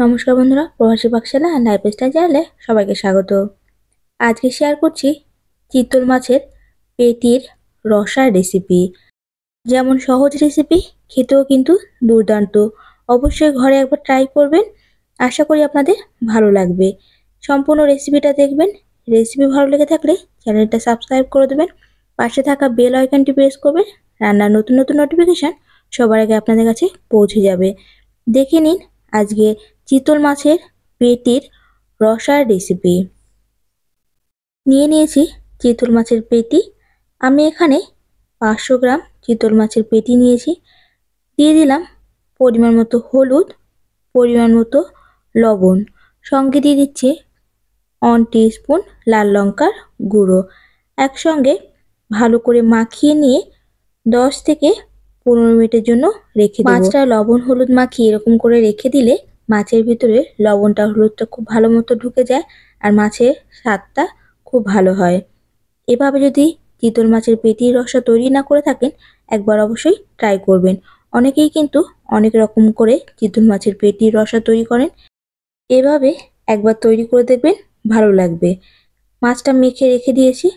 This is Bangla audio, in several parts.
নমস্কার বন্ধুরা প্রবাসী বাক্সালা আর লাইফ স্টাইল চ্যানেলে সবাইকে স্বাগত আজকে শেয়ার করছি চিতল মাছের পেটির রসার রেসিপি যেমন সহজ রেসিপি খেতেও কিন্তু দুর্দান্ত অবশ্যই ঘরে একবার ট্রাই করবেন আশা করি আপনাদের ভালো লাগবে সম্পূর্ণ রেসিপিটা দেখবেন রেসিপি ভালো লেগে থাকলে চ্যানেলটা সাবস্ক্রাইব করে দেবেন পাশে থাকা বেল আইকনটি প্রেস করবেন রান্নার নতুন নতুন নোটিফিকেশান সবার আগে আপনাদের কাছে পৌঁছে যাবে দেখে নিন আজকে চিতল মাছের পেটির রসার রেসিপি নিয়ে নিয়েছি চিতল মাছের পেটি আমি এখানে পাঁচশো গ্রাম চিতল মাছের পেটি নিয়েছি দিয়ে দিলাম পরিমাণ মতো হলুদ পরিমাণ মতো লবণ সঙ্গে দিয়ে দিচ্ছি অন স্পুন লাল লঙ্কার গুঁড়ো একসঙ্গে ভালো করে মাখিয়ে নিয়ে দশ থেকে পনেরো মিনিটের জন্য রেখে মাছটা লবণ হলুদ মাখিয়ে এরকম করে রেখে দিলে মাছের ভিতরে লবণটা হলুদটা খুব ভালো মতো ঢুকে যায় আর মাছের স্বাদটা খুব ভালো হয় এভাবে যদি চিতল মাছের পেটির রসা তৈরি না করে থাকেন একবার অবশ্যই ট্রাই করবেন অনেকেই কিন্তু অনেক রকম করে চিতল মাছের পেটির রসা তৈরি করেন এভাবে একবার তৈরি করে দেখবেন ভালো লাগবে মাছটা মেখে রেখে দিয়েছি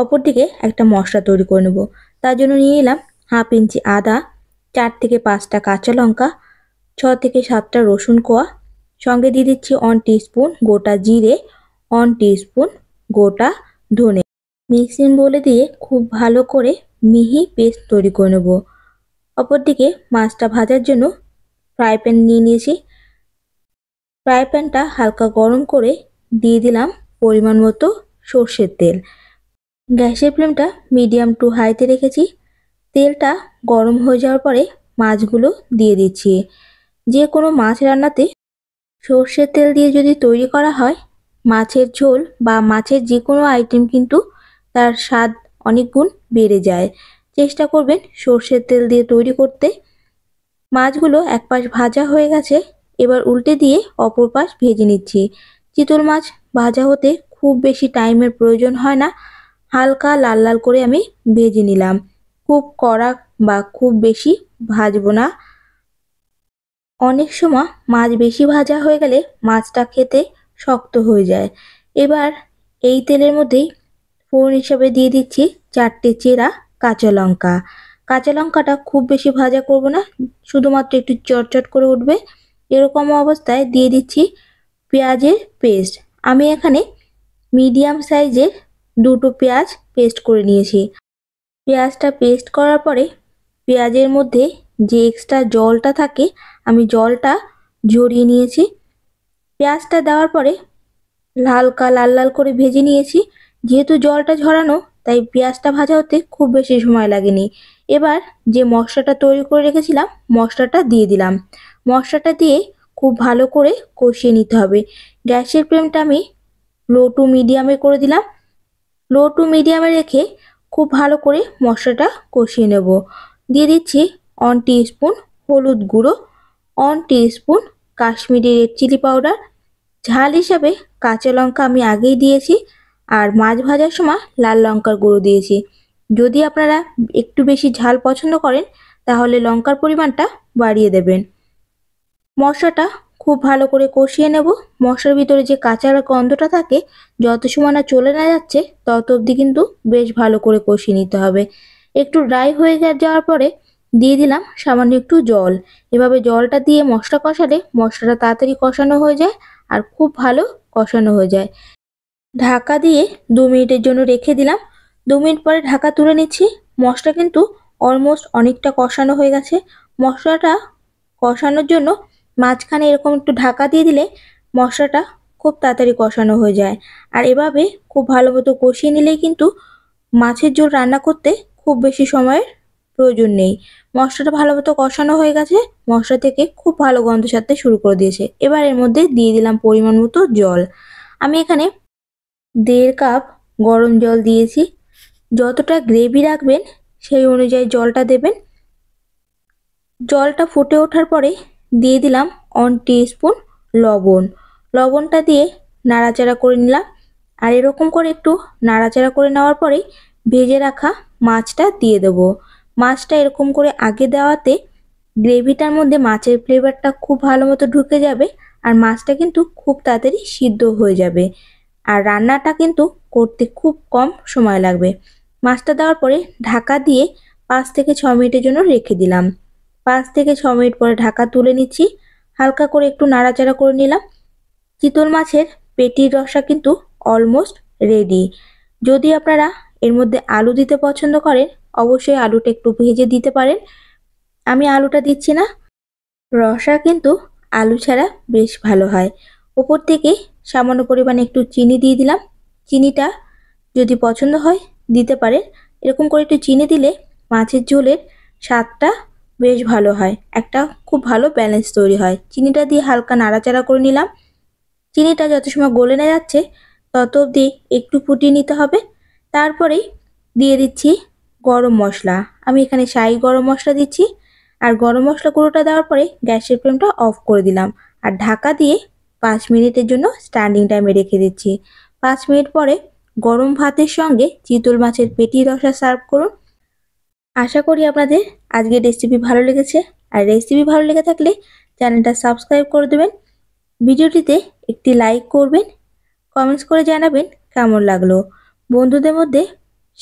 অপর দিকে একটা মশলা তৈরি করে নেব তার জন্য নিয়ে এলাম হাফ ইঞ্চি আদা চার থেকে পাঁচটা কাঁচা লঙ্কা ছ থেকে সাতটা রসুন কোয়া সঙ্গে দিয়ে দিচ্ছি অন টিস্পুন গোটা জিরে অন টিস্পুন গোটা ধনে মিক্সিং বলে দিয়ে খুব ভালো করে মিহি পেস্ট তৈরি করে নেব অপরদিকে মাছটা ভাজার জন্য ফ্রাই প্যান নিয়ে নিয়েছি ফ্রাই প্যানটা হালকা গরম করে দিয়ে দিলাম পরিমাণ মতো সর্ষের তেল গ্যাসের ফ্লেমটা মিডিয়াম টু হাইতে রেখেছি তেলটা গরম হয়ে যাওয়ার পরে মাছগুলো দিয়ে দিচ্ছি যে কোনো মাছ রান্নাতে সর্ষের তেল দিয়ে যদি তৈরি করা হয় মাছের ঝোল বা মাছের যে কোনো আইটেম কিন্তু তার স্বাদ অনেক গুণ বেড়ে যায় চেষ্টা করবেন সর্ষের তেল দিয়ে তৈরি করতে মাছগুলো এক পাশ ভাজা হয়ে গেছে এবার উল্টে দিয়ে অপর পাশ ভেজে নিচ্ছি চিতল মাছ ভাজা হতে খুব বেশি টাইমের প্রয়োজন হয় না হালকা লাল লাল করে আমি ভেজে নিলাম খুব কড়া বা খুব বেশি ভাজবো না অনেক সময় মাছ বেশি ভাজা হয়ে গেলে মাছটা খেতে শক্ত হয়ে যায় এবার এই তেলের মধ্যেই ফোড়ন হিসাবে দিয়ে দিচ্ছি চারটে চেরা কাঁচা লঙ্কা কাঁচা লঙ্কাটা খুব বেশি ভাজা করব না শুধুমাত্র একটু চটচট করে উঠবে এরকম অবস্থায় দিয়ে দিচ্ছি পেঁয়াজের পেস্ট আমি এখানে মিডিয়াম সাইজের দুটো পেঁয়াজ পেস্ট করে নিয়েছি পেঁয়াজটা পেস্ট করার পরে পেঁয়াজের মধ্যে যে এক্সট্রা জলটা থাকে আমি জলটা ঝরিয়ে নিয়েছি পেঁয়াজটা দেওয়ার পরে হালকা লাল লাল করে ভেজে নিয়েছি যেহেতু জলটা ঝরানো তাই পেঁয়াজটা ভাজা হতে খুব বেশি সময় লাগেনি এবার যে মশলাটা তৈরি করে রেখেছিলাম মশলাটা দিয়ে দিলাম মশলাটা দিয়ে খুব ভালো করে কষিয়ে নিতে হবে গ্যাসের ফ্লেমটা আমি লো টু মিডিয়ামে করে দিলাম লো টু মিডিয়ামে রেখে খুব ভালো করে মশলাটা কষিয়ে নেব দিয়ে দিচ্ছি অন স্পুন হলুদ গুঁড়ো one spoon Kashmiri red chilli powder ঝাল হিসাবে কাঁচা লঙ্কা আমি আগেই দিয়েছি আর মাছ ভাজার সময় লাল লঙ্কার গুঁড়ো দিয়েছি যদি আপনারা একটু বেশি ঝাল পছন্দ করেন তাহলে লঙ্কার পরিমাণটা বাড়িয়ে দেবেন মশলাটা খুব ভালো করে কষিয়ে নেব মশলার ভিতরে যে কাঁচা গন্ধটা থাকে যত সময় না চলে না যাচ্ছে তত অবধি কিন্তু বেশ ভালো করে কষিয়ে নিতে হবে একটু ড্রাই হয়ে যাওয়ার পরে দিয়ে দিলাম সামান্য একটু জল এভাবে জলটা দিয়ে মশলা কষালে মশলাটা তাড়াতাড়ি কষানো হয়ে যায় আর খুব ভালো কষানো হয়ে যায় ঢাকা দিয়ে দু মিনিটের জন্য রেখে দিলাম দু মিনিট পরে ঢাকা তুলে নিচ্ছি মশলা কিন্তু অলমোস্ট অনেকটা কষানো হয়ে গেছে মশলাটা কষানোর জন্য মাঝখানে এরকম একটু ঢাকা দিয়ে দিলে মশলাটা খুব তাড়াতাড়ি কষানো হয়ে যায় আর এভাবে খুব ভালো মতো কষিয়ে নিলেই কিন্তু মাছের ঝোল রান্না করতে খুব বেশি সময়ের প্রয়োজন নেই মশলাটা ভালোমতো কষানো হয়ে গেছে মশলা থেকে খুব ভালো গন্ধ ছাড়তে শুরু করে দিয়েছে এবার এর মধ্যে দিয়ে দিলাম পরিমাণ মতো জল আমি এখানে দেড় কাপ গরম জল দিয়েছি যতটা গ্রেভি রাখবেন সেই অনুযায়ী জলটা দেবেন জলটা ফুটে ওঠার পরে দিয়ে দিলাম অন স্পুন লবণ লবণটা দিয়ে নাড়াচাড়া করে নিলাম আর এরকম করে একটু নাড়াচাড়া করে নেওয়ার পরেই ভেজে রাখা মাছটা দিয়ে দেবো মাছটা এরকম করে আগে দেওয়াতে গ্রেভিটার মধ্যে মাছের ফ্লেভারটা খুব ভালো মতো ঢুকে যাবে আর মাছটা কিন্তু খুব তাড়াতাড়ি সিদ্ধ হয়ে যাবে আর রান্নাটা কিন্তু করতে খুব কম সময় লাগবে মাছটা দেওয়ার পরে ঢাকা দিয়ে পাঁচ থেকে ছ মিনিটের জন্য রেখে দিলাম পাঁচ থেকে ছ মিনিট পরে ঢাকা তুলে নিচ্ছি হালকা করে একটু নাড়াচাড়া করে নিলাম চিতল মাছের পেটির রসা কিন্তু অলমোস্ট রেডি যদি আপনারা এর মধ্যে আলু দিতে পছন্দ করেন অবশ্যই আলুটা একটু ভেজে দিতে পারেন আমি আলুটা দিচ্ছি না রসা কিন্তু আলু ছাড়া বেশ ভালো হয় ওপর থেকে সামান্য পরিমাণে একটু চিনি দিয়ে দিলাম চিনিটা যদি পছন্দ হয় দিতে পারেন এরকম করে একটু চিনি দিলে মাছের ঝোলের স্বাদটা বেশ ভালো হয় একটা খুব ভালো ব্যালেন্স তৈরি হয় চিনিটা দিয়ে হালকা নাড়াচাড়া করে নিলাম চিনিটা যত সময় গলে না যাচ্ছে তত অবধি একটু ফুটিয়ে নিতে হবে তারপরেই দিয়ে দিচ্ছি গরম মশলা আমি এখানে শাহি গরম মশলা দিচ্ছি আর গরম মশলা গুঁড়োটা দেওয়ার পরে গ্যাসের ফ্লেমটা অফ করে দিলাম আর ঢাকা দিয়ে পাঁচ মিনিটের জন্য স্ট্যান্ডিং টাইমে রেখে দিচ্ছি পাঁচ মিনিট পরে গরম ভাতের সঙ্গে চিতল মাছের পেটি রসা সার্ভ করুন আশা করি আপনাদের আজকের রেসিপি ভালো লেগেছে আর রেসিপি ভালো লেগে থাকলে চ্যানেলটা সাবস্ক্রাইব করে দেবেন ভিডিওটিতে একটি লাইক করবেন কমেন্টস করে জানাবেন কেমন লাগলো বন্ধুদের মধ্যে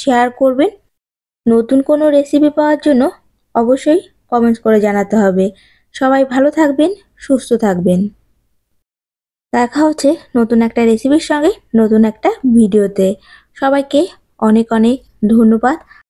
শেয়ার করবেন নতুন কোনো রেসিপি পাওয়ার জন্য অবশ্যই কমেন্টস করে জানাতে হবে সবাই ভালো থাকবেন সুস্থ থাকবেন দেখা হচ্ছে নতুন একটা রেসিপির সঙ্গে নতুন একটা ভিডিওতে সবাইকে অনেক অনেক ধন্যবাদ